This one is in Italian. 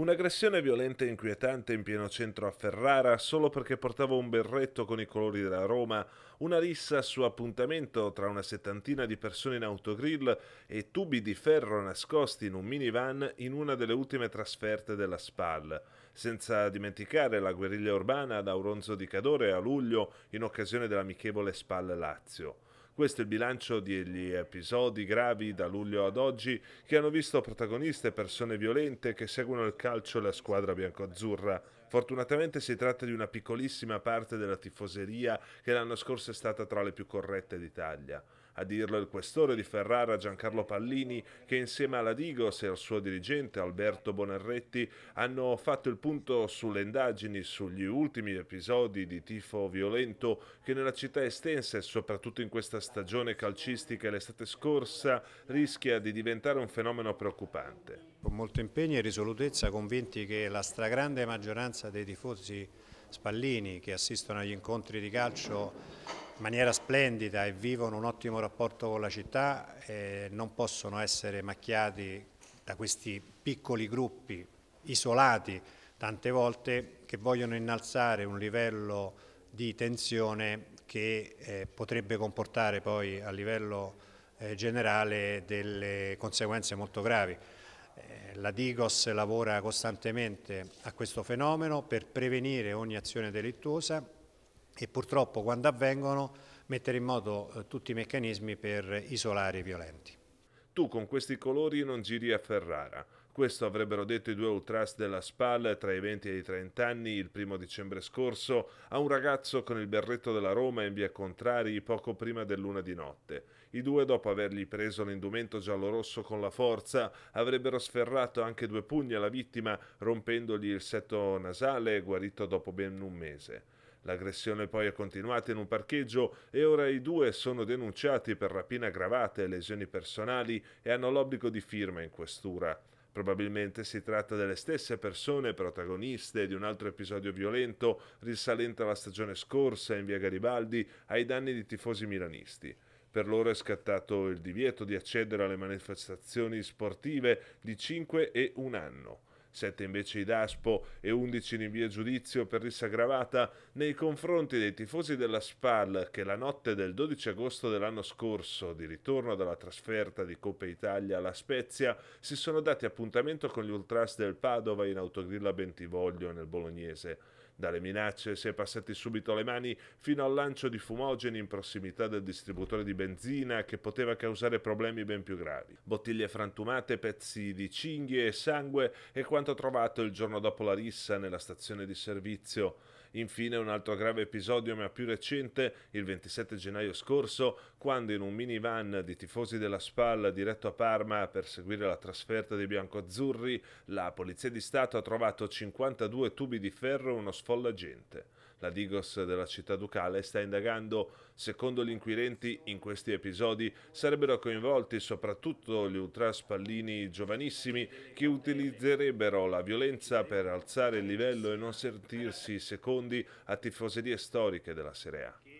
Un'aggressione violenta e inquietante in pieno centro a Ferrara solo perché portava un berretto con i colori della Roma, una rissa su appuntamento tra una settantina di persone in autogrill e tubi di ferro nascosti in un minivan in una delle ultime trasferte della SPAL. Senza dimenticare la guerriglia urbana ad Auronzo di Cadore a luglio in occasione dell'amichevole SPAL Lazio. Questo è il bilancio degli episodi gravi da luglio ad oggi che hanno visto protagoniste persone violente che seguono il calcio e la squadra biancoazzurra. Fortunatamente si tratta di una piccolissima parte della tifoseria che l'anno scorso è stata tra le più corrette d'Italia. A dirlo il questore di Ferrara Giancarlo Pallini, che insieme alla Digos e al suo dirigente Alberto Bonarretti hanno fatto il punto sulle indagini sugli ultimi episodi di tifo violento che nella città estensa e soprattutto in questa stagione calcistica l'estate scorsa rischia di diventare un fenomeno preoccupante. Con molto impegno e risolutezza convinti che la stragrande maggioranza dei tifosi spallini che assistono agli incontri di calcio maniera splendida e vivono un ottimo rapporto con la città e eh, non possono essere macchiati da questi piccoli gruppi isolati tante volte che vogliono innalzare un livello di tensione che eh, potrebbe comportare poi a livello eh, generale delle conseguenze molto gravi. Eh, la Digos lavora costantemente a questo fenomeno per prevenire ogni azione delittuosa e purtroppo quando avvengono mettere in moto eh, tutti i meccanismi per isolare i violenti. Tu con questi colori non giri a Ferrara. Questo avrebbero detto i due ultras della SPAL tra i 20 e i 30 anni il primo dicembre scorso a un ragazzo con il berretto della Roma in via Contrari poco prima dell'una di notte. I due, dopo avergli preso l'indumento giallo-rosso con la forza, avrebbero sferrato anche due pugni alla vittima, rompendogli il setto nasale, guarito dopo ben un mese. L'aggressione poi è continuata in un parcheggio e ora i due sono denunciati per rapina aggravata e lesioni personali e hanno l'obbligo di firma in questura. Probabilmente si tratta delle stesse persone protagoniste di un altro episodio violento risalente alla stagione scorsa in via Garibaldi ai danni di tifosi milanisti. Per loro è scattato il divieto di accedere alle manifestazioni sportive di 5 e 1 anno. 7 invece Idaspo e 11 in via giudizio per rissa gravata nei confronti dei tifosi della SPAL che la notte del 12 agosto dell'anno scorso, di ritorno dalla trasferta di Coppa Italia alla Spezia, si sono dati appuntamento con gli ultras del Padova in autogrilla Bentivoglio nel Bolognese. Dalle minacce si è passati subito le mani fino al lancio di fumogeni in prossimità del distributore di benzina che poteva causare problemi ben più gravi. Bottiglie frantumate, pezzi di cinghie e sangue e quanto trovato il giorno dopo la rissa nella stazione di servizio. Infine un altro grave episodio ma più recente, il 27 gennaio scorso, quando in un minivan di tifosi della SPAL diretto a Parma per seguire la trasferta dei biancoazzurri, la Polizia di Stato ha trovato 52 tubi di ferro e uno sfollagente. La Digos della città ducale sta indagando, secondo gli inquirenti, in questi episodi sarebbero coinvolti soprattutto gli ultras pallini giovanissimi che utilizzerebbero la violenza per alzare il livello e non sentirsi secondi a tifoserie storiche della Serie A.